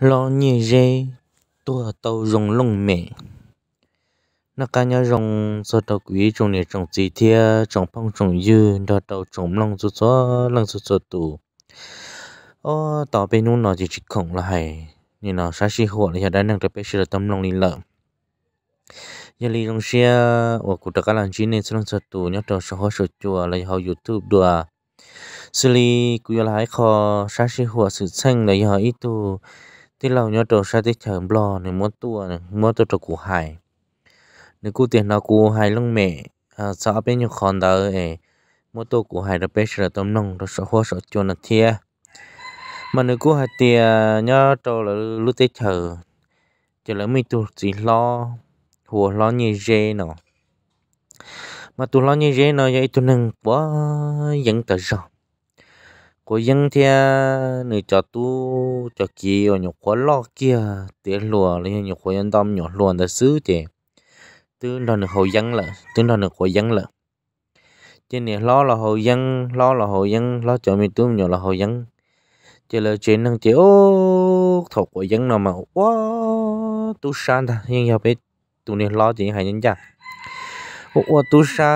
lo nhì dê tua tàu rồng lông mẹ nó cá nhau rồng so tàu quý trồng này trồng gì thia trồng phong trồng dư đó tàu trồng lông số số lông số số tù ô tàu bên นู้ nó chỉ chỉ khổng là hay nên nó sát chi hộ là giờ năng đang tập sự tâm lòng linh lợi giờ li rồng xe ở cụ đặc làng chín nên số lông số tù nhớ tàu số hồ số chùa là họ youtube đùa xử lý cứ là hãy khó sát chi hộ sự xanh là họ ít tu thì lâu nhớ trò sao thì chẳng lo này muốn tua này muốn tôi trò củ hải nếu cụ tiền nào cụ hải lưng mẹ à sợ bên nhau còn đỡ ấy muốn tôi củ hải là bên sợ tôm nong rồi sợ hoa sợ chuột là thia mà nếu cụ hải tiền nhớ trò là lúc tết chờ chờ là mình tôi chỉ lo hùa lo như dê nọ mà tôi lo như dê nọ vậy tôi nâng quá dẫn tới rồi có dân thì à, người cho tu cho kia ở nhục quá lo kia tiền lùa lấy nhục quá dân tâm nhục lùa đã xứ thì tư là được hậu dân là tư là được hậu dân là trên này lo là hậu dân lo là hậu dân lo cho mình tu nhục là hậu dân chỉ là chuyện năng chỉ ô thuộc của dân nào mà quá tu san ta nhưng mà biết tụi này lo chỉ hay nhân chả ô tu sa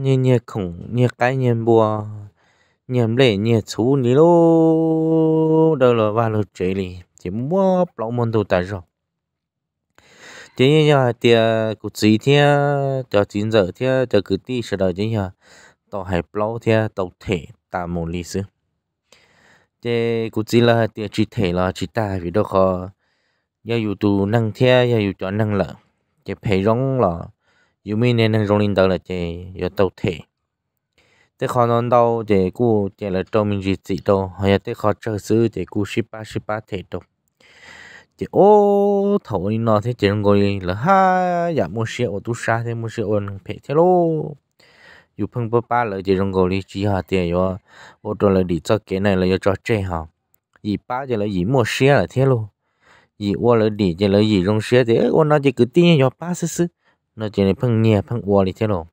như như khủng như cái như bùa nhầm lệ nhẹ chú ní lô đâu là ba lô chế lì chỉ mua lão môn đồ tài rồi chỉ như nhà tia cụ chỉ thia cho chín giờ thia cho cứ đi sửa đời chỉ nhà tàu hải plau thia tàu thể tạm một lì xứ chỉ cụ chỉ là tia chỉ thể là chỉ ta vì đâu khó giờ dù tu năng thia giờ dù cho năng lợ chỉ phải rong là dù mình nên năng rong lên đó là chỉ giờ tàu thể thế khó non đâu để cô để là trâu mình gì gì đâu hay là thế khó chơi sư để cú ship ba ship ba thế đâu chỉ ô thầu đi nó thế chỉ ngồi là ha dạ mua xe ô tu sa thế mua xe ô phải thế lô dù phăng ba ba là chỉ ngồi đi chỉ hà tiền yo ô tô là đi cho cái này là cho chơi hả gì ba chỉ là gì mua xe là thế lô gì ô là đi chỉ là gì rong xe thế ô nó chỉ cứ tin yo ba sư sư nó chỉ là phăng nhẹ phăng ô đi thế lô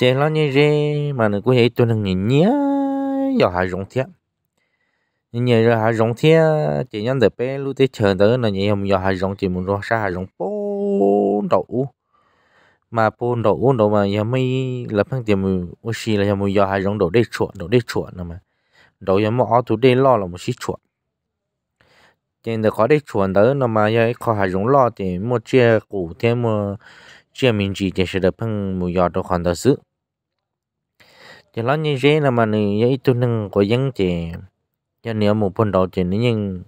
chế lo như thế mà nó cũng vậy tôi đang nhìn nhớ giờ hạ rộng thiệt nhưng nhớ rồi hạ rộng thiệt chỉ nhân để bé lúc tới chờ tới là nhớ không giờ hạ rộng chỉ muốn rồi sao hạ rộng bốn đậu mà bốn đậu đậu mà giờ mấy lập hàng tiền mình ô xì là giờ mình giờ hạ rộng đậu để chuột đậu để chuột nữa mà đậu giờ mà ở tụ để lo là một xí chuột trên đó có để chuột tới nó mà giờ có hạ rộng lo thì một chia củ thêm một ờ, chia mình chỉ để sẽ được phăng một giờ đâu còn đó xứ chỉ lo như thế là mà này ấy tu nâng có dân chỉ cho nếu một phần đầu chỉ nhưng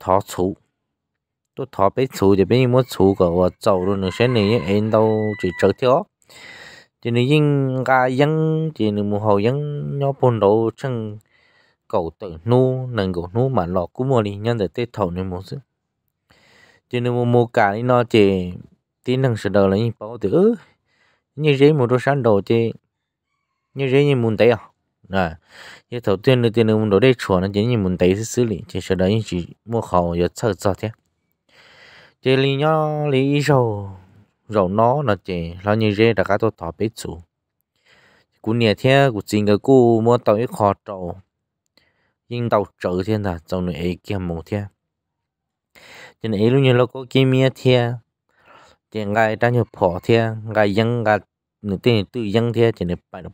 thọ số tôi thọ bé số thì bé muốn số cả và giàu luôn sẽ này em đâu chỉ trở thiếu chỉ nếu nhưng cả dân chỉ nếu một hậu dân nhỏ phần đầu chẳng cầu tự nu nâng cầu nu mà lọ cũng mua đi nhân để tết thầu nên một sự chỉ nếu một mua cả nó chỉ tí năng sự đời là như bảo tử như thế một đôi sáng đầu chỉ như thế như muốn tấy à à như đầu tiên là tiền muốn đổ đây chuẩn nó chỉ như muốn tấy xử lý chỉ sau đấy chỉ mua khẩu giờ sợ sợ thế chỉ lý nhá lý rồi rầu nó là chỉ là như thế là cả tôi tỏ biết chủ cú nè thế cú chính cái cú mua tàu ít khó trầu nhưng tàu trở thế là trong này ấy kia mù thế cho nên ấy lúc như nó có kia mía thế thì ngài đang nhập phỏ thế ngài dân ngài nên tiền tự dân thế chỉ nên phải nó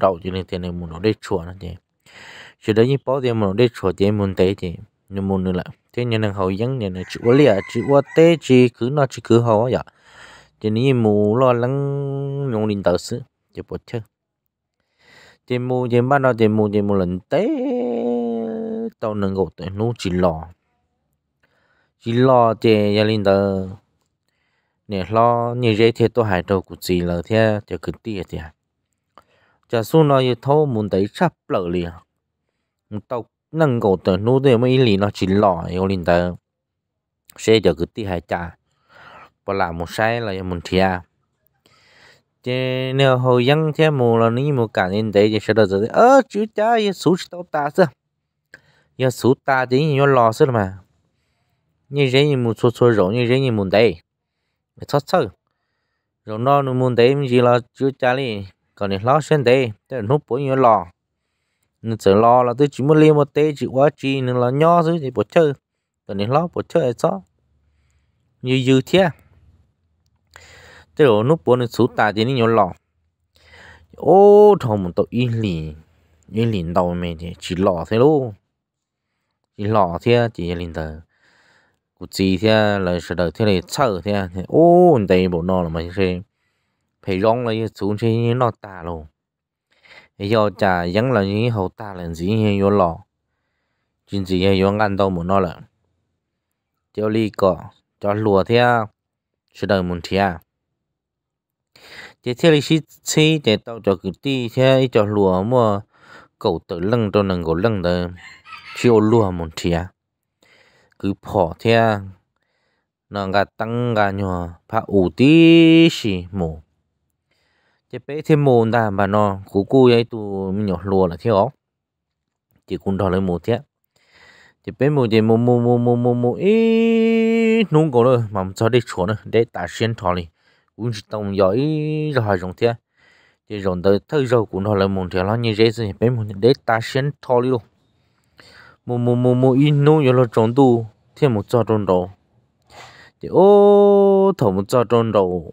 đầu cho nên tiền này muốn nó để chùa nó chứ, chỉ đấy như bảo tiền muốn để chùa chỉ muốn tế chỉ nhưng muốn nữa là thế nhân hàng hậu dân nhân chỉ có lẽ chỉ có tế chỉ cứ nó chỉ cứ hậu vậy dạ. chỉ nên mù lo lắng nhung linh tạo sự chỉ bỏ chơi chỉ mù chỉ bắt nó chỉ mù chỉ mù lần tế tao nâng gỗ tới nó chỉ lo chỉ lo chỉ gia linh tạo nè lo như thế thì tôi hại đầu của chị là thế thì cứ tiếc thì giờ số nó như thâu muốn tới sắp lỡ liền tao nâng cổ tới nô để mấy lì nó chỉ lỏ yêu linh tới sẽ giờ cứ tiệt hại cha bỏ làm một sai là một thia chứ nếu hồi dân thế mù là ní mù cả nên đấy thì sẽ được rồi ơ chú cha yêu số tao ta sao yêu số ta thì yêu lo sao mà như thế như một số số rồi như thế như một đấy mày thoát sơ rồi nó nó muốn đấy gì là chú trả đi còn này lo xem đấy thế là nút bố nhớ lo nó sợ lo là tôi chỉ muốn liên một tê chỉ quá chi nên là nho dưới thì bỏ chơi còn này lo bỏ chơi sao như như thế thế rồi nút nó số tài thì nó nhớ lo ô thằng một tội yên lì yên lì đầu mày thì chỉ lo thế luôn chỉ lo thế chỉ yên lì tờ cụ chỉ thế là sẽ đợi thế này sợ thế à. thì ô đây bộ nó là mình sẽ phải rong là xuống thế như nó ta luôn giờ chả vẫn là như hậu ta là gì như vô lò chuyện gì như vô ăn đâu một nó là cho ly cỏ cho lùa thế à. sẽ đợi một à. thế à chỉ thế này xí xí để tao cho cứ đi thế cho lùa mà cậu tự lưng cho nàng cậu lưng đó chiều lùa một thế à cứ phỏ theo nó gà tăng gà nhỏ phá ủ tí xì mù chế bé thêm mù ta mà nó cú cú ấy tụ mình nhỏ lùa là theo chỉ cũng đó là mù thế chế bé mù chế mù mù mù mù mù mù ý nung cổ rồi mà cho đi chỗ nữa để tả xuyên thọ đi, cũng chỉ tông giỏi rồi rồng thế chế rồng tới thời giờ cũng đó là mù thế nó như dễ gì bé mù để tả xuyên thọ đi luôn mù mù mù mù in nô yo lo trốn tu thiên một cho trốn đầu thì ô thổ một cho trốn đầu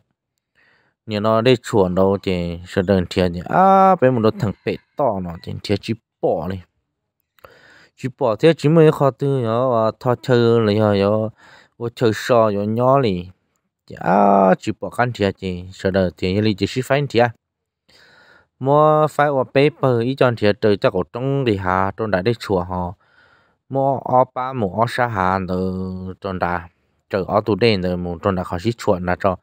nhà nó đi chuồn đâu thì sẽ đơn thiên thì à bé một đứa thằng bé to nó thì thiên chỉ bỏ đi chỉ bỏ thế chỉ mới khó tư nhớ và thọ chơi lấy nhớ nhớ vô chơi so nhớ nhớ đi thì à chỉ bỏ căn thiên thì sợ đơn thiên như lý chỉ sĩ phanh thiên mà phải vào paper ý chọn thiệt trời chắc ở trong thì hà trong đại đây chùa họ mua ở ba mua ở xa hàng từ trong đà chờ ở tuổi đen từ mua trong đà khó xí chuột là cho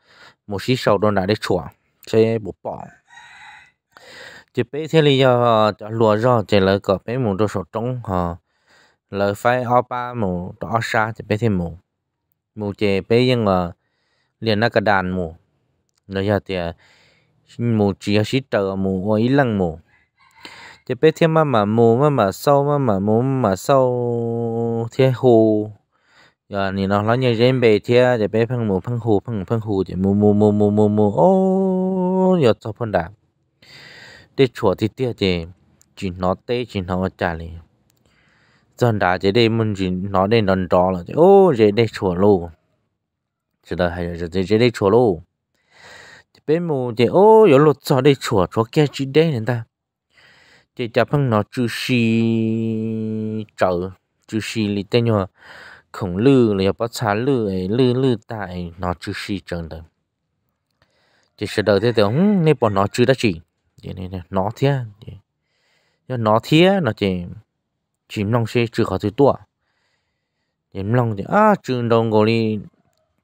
mua xí sầu trong đà để chuột chế bộ bỏ chỉ bé thế này do lúa do chỉ là cái bé mua đồ sổ trống họ là phải ở ba mua ở xa chỉ bé thêm mua mua chế bé nhưng mà liền nó cả đàn mua nó giờ thì mua chỉ là xí chờ mua ở ít lần mua chỉ biết thêm mà mà mù mà mà sâu mà mà mù mà sâu thế hồ, giờ nhìn nó nó như rèn bề thế chỉ biết phăng mù phăng hồ phăng phăng hồ, chỉ mù mù mù mù mù mù ô giờ cho phân đạp để chùa thì tiếc chỉ chỉ nó tê chỉ nó trả liền dân đã chỉ để mình chỉ nó để nó rõ là ô chỉ để chùa luôn chỉ là hay là chỉ chỉ để chùa luôn bên mù thì ô giờ lột cho để chùa chùa cái gì đây nên ta chỉ cho phong nó chú xì trở chú xì lì tên nhỏ khổng lư là bắt xa lư ấy lư lư tại nó chú xì trở đó chỉ sợ đời thế thì không nên bọn nó chú đã chỉ chỉ nên nó thế cho nó thế nó chỉ chỉ mong sẽ trừ khỏi thứ tua chỉ mong thì à trừ đồng gọi đi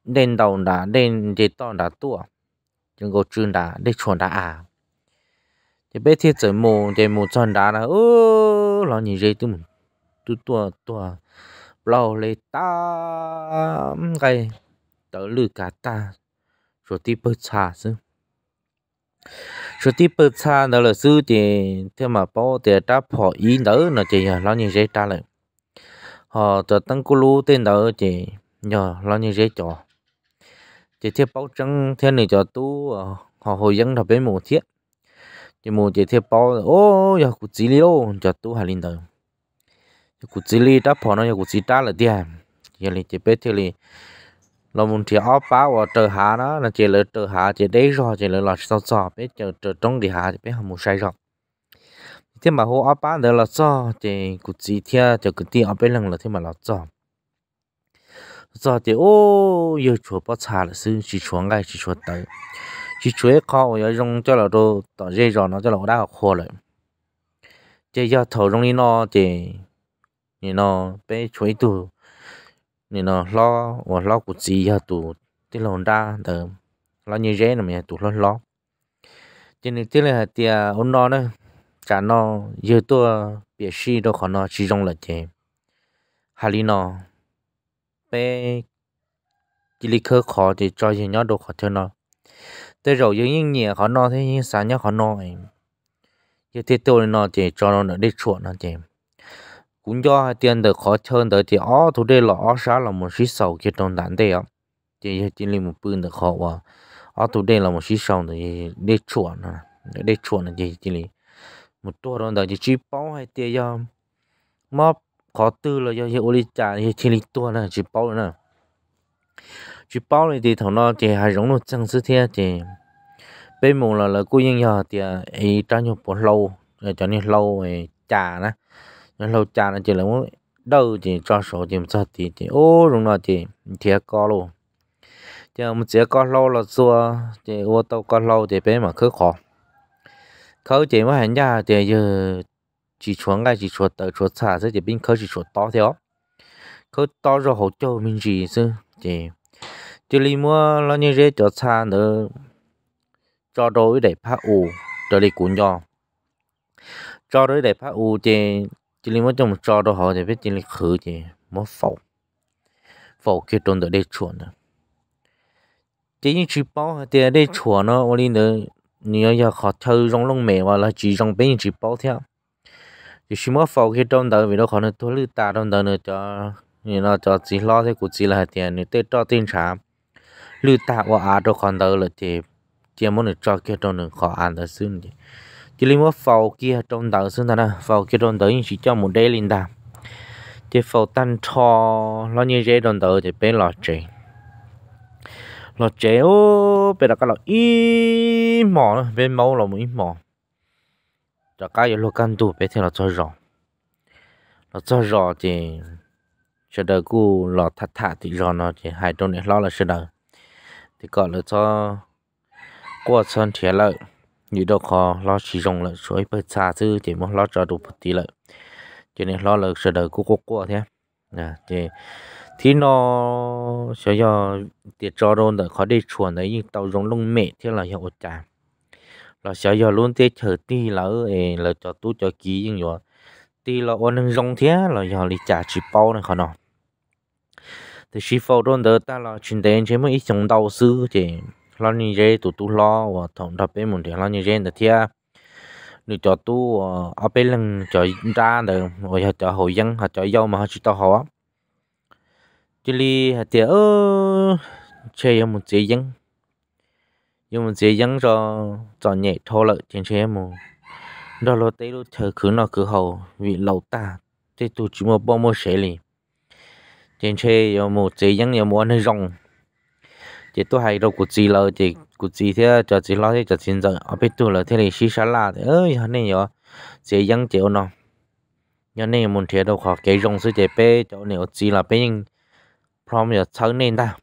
đen đầu đã đen chế to đã tua chú gọi trừ đã để chuẩn đã à thì bé thiết trở mù để mù tròn đá là ô lo nhìn dây tôi tôi tua tua lo lê ta cái tớ lư cả ta rồi tí bớt xa chứ rồi tí bớt xa đó là sư thì thế mà bao thì đã bỏ ý nữa là chỉ lo nhìn dây ta lại họ cho tăng cô lu tên đó chỉ nhờ lo nhìn dây cho chỉ thiết bao trắng thế này cho tu ờ, họ hồi dân là bé mù thiết chỉ muốn chỉ thiết bao ô giờ cụ chỉ liêu giờ tu hà linh đời cụ chỉ li đã phò nó giờ cụ chỉ ta là tiền giờ linh chỉ biết thì linh là muốn thì áo bao và trời hà, đó là chỉ là trời hạ chỉ đấy rồi chỉ là là sao sao biết chờ chờ trong đi hạ thì biết không muốn sai rồi thế mà hồ áo bao đó là sao chỉ cụ chỉ thia cho cụ ti áo bên lần là thế mà là sao sao thì ô giờ chùa bao xả là sư chỉ chùa ngay chỉ chùa tới chỉ chuối kho ở rong cho là đồ tỏ dây rồi nó cho là đã khô rồi chơi giờ thầu rong đi nó thì thì nó bé chuối tu thì nó lo và lo của gì giờ tu thì lâu ra từ lo như dễ là mình tu lo lo cho nên tức là tia ôn nó nữa trả nó giờ tua biệt si đâu khó nó chỉ rong là thế hà lý nó bé chỉ lý khơ khó thì cho gì nhớ đồ khó thế nó tôi rồi những những nhẹ khó no thế nhưng sáng nhớ khó no ấy giờ thì tôi nó chỉ cho nó nữa đi chuột nó chỉ cũng do tiền được khó hơn tới thì ó thủ đây là ó sáng là một xí sầu kia trong đàn đây ạ chỉ chỉ lên một bưng được khó và ó thủ đây là một xí sầu thì đi chuột nó đi chuột nó chỉ chỉ lên một tua đó chỉ chỉ bao hay tiền do mà khó tư là do hiệu lý trả thì chỉ lên tuổi là chỉ bao nữa chú bảo lại thì thằng nó thì hay giống nó chẳng sự thế thì bên mù là là cô nhân nhà thì ấy à, trang nhập bỏ lâu cho nên lâu ấy trà nè lâu trà nó chỉ là muốn đâu thì cho số thì cho thì thì ô đúng là thì thì à, có luôn thì mình chỉ có lâu là xua thì ô tô có lâu thì bé mà cứ khó khâu chỉ mà hành ra thì giờ chỉ chuẩn cái chỉ chuẩn tới chuẩn xa thì bên khâu chỉ chuẩn to theo khâu to rồi hỗ trợ mình gì chứ thì chỉ li mua lo như rễ cho xa nữa cho đối để phá u cho đi cuốn cho cho đối để phá u thì chỉ li mua trong cho đó họ thì biết chỉ li khử thì mua phẫu phẫu kia trốn được để chuẩn nữa chỉ như chỉ bao thì để chuẩn nó ở đây nữa nếu như họ thâu rong lông mè và là chỉ rong bên chỉ bảo theo thì chỉ mua phẫu kia trốn được vì đó họ nó tôi lư ta trốn được nữa cho nên là cho chỉ lo thế của chỉ là tiền à, nữa tới cho tiền sản lưu ta và à đâu còn đỡ là thì chỉ muốn được cho kia trong được khó ăn được xương chỉ chỉ lấy một phao kia trong đầu xương ta nè phao kia trong nhưng chỉ cho một đế linh đàm chỉ phao tan cho nó như dễ trong đầu thì bên lọ chế lọ chế ô bên đó cái lọ ít mỏ bên máu là một ít mỏ đó cái giờ lúc căn tu bên thì là cho rõ nó cho rõ thì chờ đợi cô lọ thắt thả thì rõ nó thì hai trong này lo là chờ đợi thì còn là cho qua sơn thiệt lợi như đâu có lo chỉ dùng là suối bơi xa chứ chỉ muốn lo cho đủ một tí lợi cho nên lo là sự đời của quốc của thế à thì thì nó sẽ do tiệt cho đôn để khó đi chuồn đấy nhưng tàu dùng lông mẹ thế là hiệu trả là sẽ do luôn thế chờ ti là ấy là cho tú cho ký nhưng rồi ti là ôn nâng rong thế là do lý trả chỉ bao này khó nào thì chỉ phô đôn đỡ ta là chuyện đấy chế mới ít chống đầu sư thì lo như thế tụ tụ lo và thằng thập bên mình thì lo như thế là thia được cho tu ở bên lần cho ra được rồi cho hội dân hoặc cho dâu mà họ chỉ tao họ chỉ li thì ơ chơi một chế dân nhưng mà chế dân cho cho nhẹ thôi lợi trên chế mà đó là tới lúc thời cứ nó cứ hầu vì lâu ta thì tụ chỉ một bom một xe liền trên xe yo một chỉ những yo mu anh rong chỉ tôi hay đâu của chị là chỉ của chị thế cho chị lo thế cho chị giờ ở bên tôi là thế này xí xả là thế ơi hôm nay yo chị vẫn chịu nó nhớ nên muốn thế đâu khó cái rong sư chế bé chỗ này chị là bé nhưng prom giờ sáng nên ta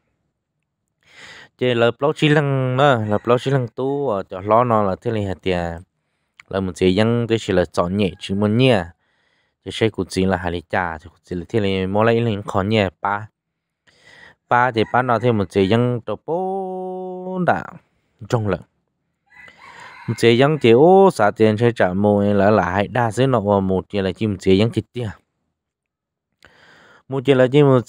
chế là lâu chỉ lăng nữa, là lâu chỉ lăng tu ở chỗ lo nó là thế này hạt tiền là một chị vẫn tôi chỉ là chọn nhẹ chứ muốn nhẹ chỉ sẽ cũng chỉ là hai lý chỉ chỉ là thiên lý mỗi lấy linh khó nhẹ ba ba thì ba nó một chỉ dân tổ bố đã trong lợn một chỉ dân ô xả tiền sẽ trả mua là lại đa số nó vào một chỉ là chỉ một thịt tiền một chỉ là chỉ một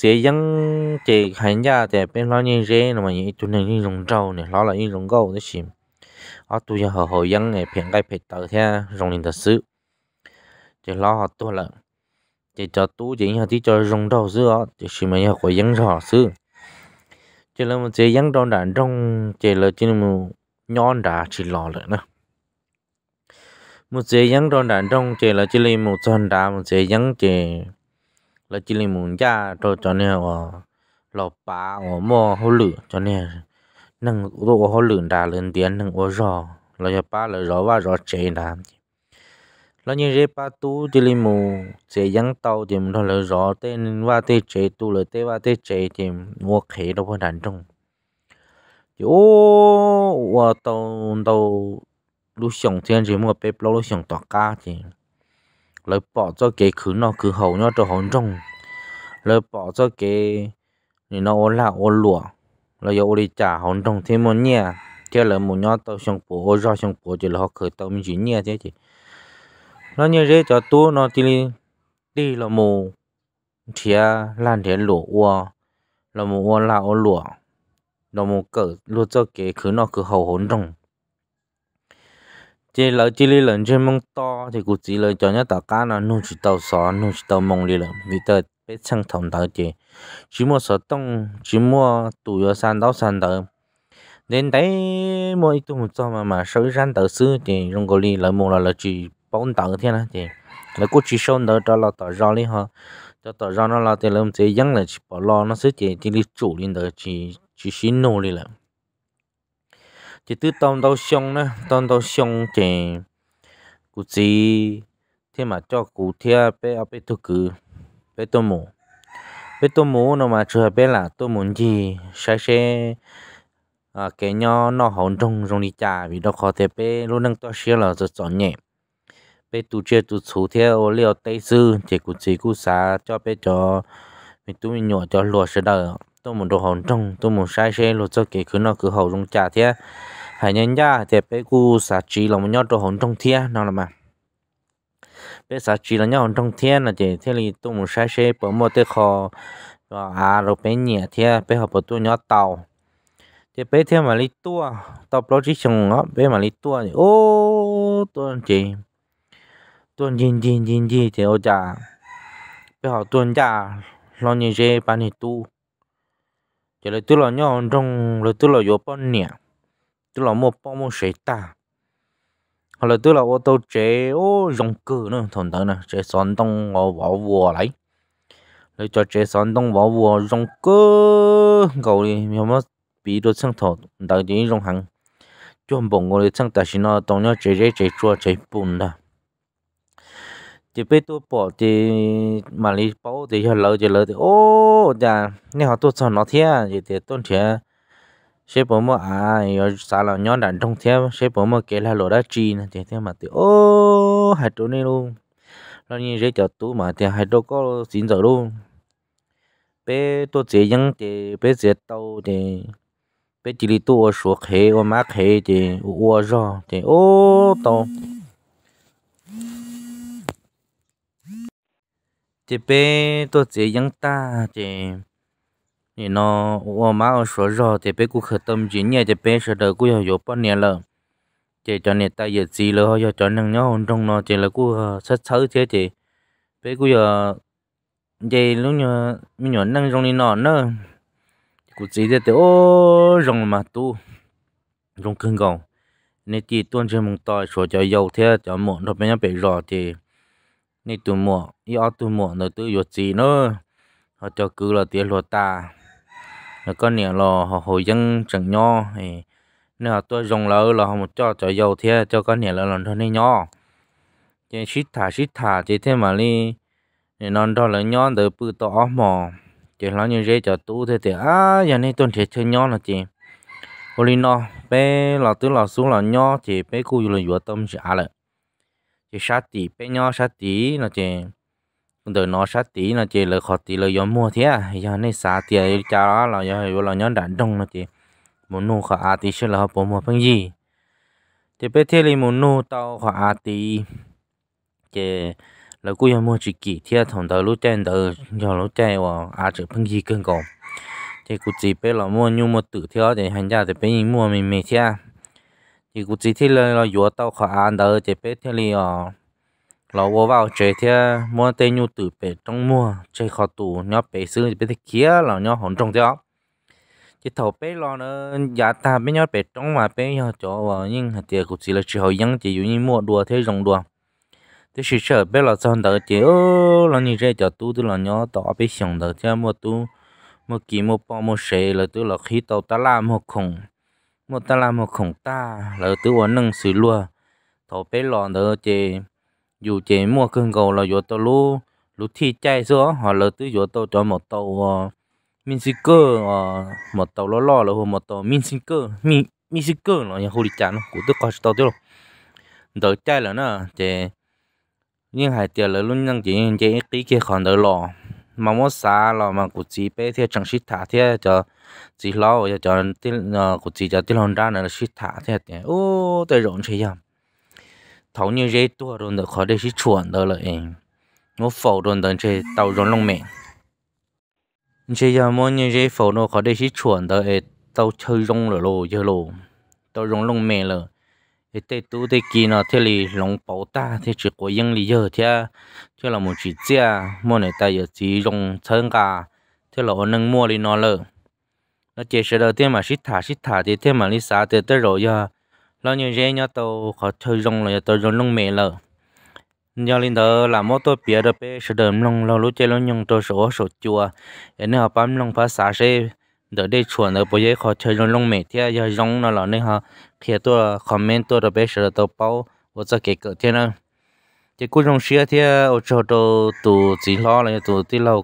chỉ hành gia thì bên nó như thế mà những tuần này như rồng trâu này nó là như rồng gấu đấy xí ở tuổi họ họ dân này phiền cái phiền tao theo rồng linh thật sự chỉ lo họ tu là chỉ cho tu chỉ nhà chỉ cho rong đầu xưa chỉ xí mà nhà khỏi dân họ xưa chỉ là một chỉ dân trong đàn trong chỉ là chỉ là một nhon đã chỉ lo lại nữa một chế dân trong đàn trong chế là chỉ lấy một chân đá một chế dân chế là chỉ lấy một gia cho cho nên là lò bá ở mò hô lử cho nên năng độ hô lử đá lên tiền năng ô rò là cho ba là rò và rò chế đá nó như rê ba tu chỉ li mù sẽ dân tàu thì nó là rõ tên và tê chế tu là tê và tê chế thì mua khế đâu có đàn trong chứ ô và tàu tàu lúc sống thiên chỉ mua bếp lâu lúc sống tỏa ca thì lời bỏ cho cái khứ nó cứ hầu nó cho hầu trong lời bỏ cho cái thì nó là ô lụa lời ô đi trả hầu trong thêm một nhà thế là một nhóm tàu sống bố ô ra sống bố chỉ là họ khởi tàu mình chỉ nhà thế chứ nó như thế cho tu nó đi đi là mù thìa lan thìa lụa ua là mù ua là ô lụa là mù cỡ lụa cho kế khứ nó cứ hầu hỗn đồng chỉ là chỉ là lần trên mông to thì cũng chỉ là cho nhớ tàu cá nó nuôi chỉ tàu sò nuôi chỉ tàu mông đi là vì tờ bé sang thông tàu chỉ chỉ mua sò tông chỉ mua tủ yo san tàu san tàu đến đấy mỗi tụ một mà mà sới ran tàu sư thì trong cái là một là là chỉ bốn tàu thế này thì là cô chỉ sâu nữa đó là tờ rau đi ha cho tờ ra nó là thì làm dễ dàng là chỉ bỏ lo nó sẽ chỉ chỉ đi chủ lên đó chỉ chỉ xin nô đi là chỉ từ tông đầu xong nữa tông đầu xong thì cụ chỉ thế mà cho cụ thea bé ở bé tôi cứ bé tôi mù bé tôi mù nó mà chưa bé là tôi muốn gì sai sai à cái nhỏ nó hồn trong trong đi chà vì nó khó thế bé luôn đang to xíu là rất rõ nhẹ bé tu chơi tu chú theo ô liệu tây sư chỉ cụ chỉ cụ xá cho bé cho mình tu mình nhỏ cho lùa sẽ đỡ tôi muốn đồ hồn trong tôi muốn sai xe lùa cho kể cứ nó cứ hậu trong trà thế hãy nhân ra thì bé cụ xá chỉ là một nhát đồ hồn trong thế nào là mà bé xá chỉ là nhát hồn trong thế là chỉ thế thì tôi muốn sai xe bỏ một cái kho và à rồi bé nhẹ thế bé học tôi nhát tàu thì bé theo mà lý tua tập lo chỉ chồng á bé mà lý tua thì ô tôi chỉ tuần chín chín chín chín thì ô chả bây giờ tuần chả lo như thế bán thì tu chỉ là tôi là nhau trong là tôi là vô bọn nè tôi là một bọn một sấy ta hoặc là tôi là ô tô chế thằng đó nè chế xoắn tông ngõ vỏ vùa lấy lấy cho chế xoắn tông vỏ vùa dùng cơ cầu mà bị đốt sang thọ tại vì dùng hàng chuẩn bộ ngồi sang tại xin nó tông nhau chế chế chế chua chế đó chỉ biết tôi bỏ chỉ mà lý bảo thì họ lỡ chỉ lỡ thì ô dạ nên họ tôi chọn nó thế vậy thì tôi thế sẽ bỏ mà à giờ xả là nhon đàn trong thế sẽ bỏ mà kể là lỡ đã chi nè thì thế mà thì ô hai chỗ này luôn nó như dễ chở tú mà thì hai chỗ có xin giờ luôn bé tôi dễ những thì bé chỉ tàu thì bé chỉ đi tôi xuống khế và mát khế thì uo rồi thì ô tàu chế bé tôi chế yang ta chế thì nó rồi thì bé cũng khởi tâm nhà thì bé sợ đời cũng hiểu bao nhiêu lần chế cho nên ta giờ gì là họ cho năng nhau trong nó chế là cũng sát sớ chế chế bé cũng giờ chế lúc nhỏ mình nhỏ năng trong nó cũng chỉ thế thì ô rồng mà tu rồng cưng gồng nên chỉ tuân mông tỏi số cho dầu thế cho một nó bé nhá bé rõ thì นี่ตัวหมวกอีออตัวหมวกเนตัวหยดจีเนอะเขาจะคือเราเตี้ยหลวตาแล้วก็เนี่ยเราเขาหอยยังจังย่อไอ้เนี่ยตัวจงเราเราเขาจ่อจ่อยาวเทียเจ้าก็เนี่ยเราหลอนท่านี่ย่อเจชิดถาชิดถาเจเทมาลีเนี่ยนอนท่าเลยย่อเดือปื้อต่อหมอเจเราเนี่ยเจจะตู้เทเตอ่ะอย่างนี้ต้นเทเทย่อนะจีโอลินอเป้เราตื้อเราสูงเราย่อเจเป้กูอยู่เลยอยู่ต้มจ๋าเลย chỉ sát tí bé nhỏ sát tí nó chỉ đời nó sát tí nó chỉ là khó tí là do mua thế à do nên xả tiền cho đó là do là nhóm đàn đông nó chỉ muốn nu khó à tí sẽ là họ mua phân gì thì bé thế thì muốn nu tao khó à tí chỉ là cú mua chỉ kỹ thế à, thằng đầu lúc trên đầu, do lúc trên và à chỉ phân gì cơn còn thì cú chỉ bé là mua nhưng mà tự theo à, thì hành ra thì bé mua mình mệt thế à chỉ cũng chỉ thấy là là vừa tao khó ăn đỡ chỉ biết thế li à ờ, là vô vào chơi thế ờ, mua tê nhu tử bể trong mua chơi khó tủ nhớ bể sư chỉ biết thế kia là nhớ hồn trong đó chỉ thầu bể lo nữa giá ta biết nhớ bể trong mà bể nhớ chỗ vào nhưng hạt tiền cũng chỉ là chỉ hồi dân chỉ dụ như mua đùa thế rồng đùa thế sự sợ bể là sao đó chỉ ô là như thế cho tu tôi là nhớ tỏ bể xong đỡ thế mua tu mua kỳ mua bao mua sệ là tôi là khi tàu ta làm một khủng một ta làm một khổng ta là tứ quán nâng sử lùa thổ bế lò đỡ chế dù chế mua cơn cầu là dỗ tàu lú lú thi chạy xưa họ lỡ tứ dỗ tàu cho một tàu ờ, minh sinh cơ ờ, một tàu lo lo là một tàu minh sinh cơ mình mình sinh cơ nó nhà hồ đi chán của tứ có tàu tiêu đỡ chạy là nó chế nhưng hải tiền là luôn năng chế chế cái kia còn đỡ lò mà mua xa lò mà cũng chỉ bé theo chẳng xích thả theo cho chỉ lo giờ cho tin ờ, của chỉ cho tin hòn ra là xịt thả thế này ô tôi rộn thế nhỉ. thấu như dây tua rồi được khỏi đây xịt chuẩn đó là em nó phổ rồi đó chơi tàu rộn lông mẹ chỉ giờ mỗi như dây phổ nó khỏi đây xịt chuẩn đó em tàu chơi rong rồi lô giờ lô tàu rộn lông mẹ rồi thế tê tu tê kia nó thế lì lòng bảo ta thế chỉ có những lý do thế thế là một chỉ chia mỗi này ta giờ chỉ dùng thân cả thế là ông nâng mua đi nó lợ nó chỉ sợ đầu tiên mà xích thả xích thả thì thêm mà lý xã thì tới rồi giờ lo nhiều dễ nhớ tàu họ chơi rong rồi tàu rong rong mẹ lợ nhớ linh thờ là mốt tôi bịa được bé sợ đờm lông lo lú chơi lông nhung tôi sổ sổ chùa nên họ bám lông phá xã xe đợi đây chuẩn rồi bây giờ họ chơi rong rong mẹ thế giờ rong nó là nên họ khi tôi comment tôi được bé sợ tàu bao tôi sẽ kể cỡ thế nào chỉ cuối rong xe thế ở chỗ tôi tụ chỉ lo là tụ tí lâu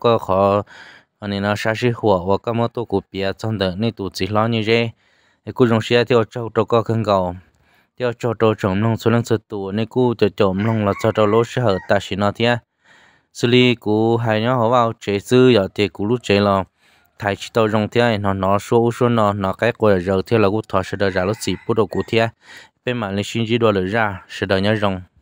anh em nó sa sĩ hùa và các món tôi cũng bia trong đời nên tụt chỉ lo như thế cú trồng xe theo trâu trâu có khăn cầu theo trâu trâu trồng nông số lượng số tụ nên cú cho trồng nông là cho trâu lỗ sẽ hợp ta chỉ nó thế xử lý cú hai nhớ họ vào chế sư giờ thì cú lúc chế là thái chỉ tao rong thế nó nó số số nó nó cái của giờ thế là cú thọ sẽ đỡ ra lúc gì bút đồ cú thế bên mà lên xin chỉ đồ lỡ ra sẽ đỡ nhớ rong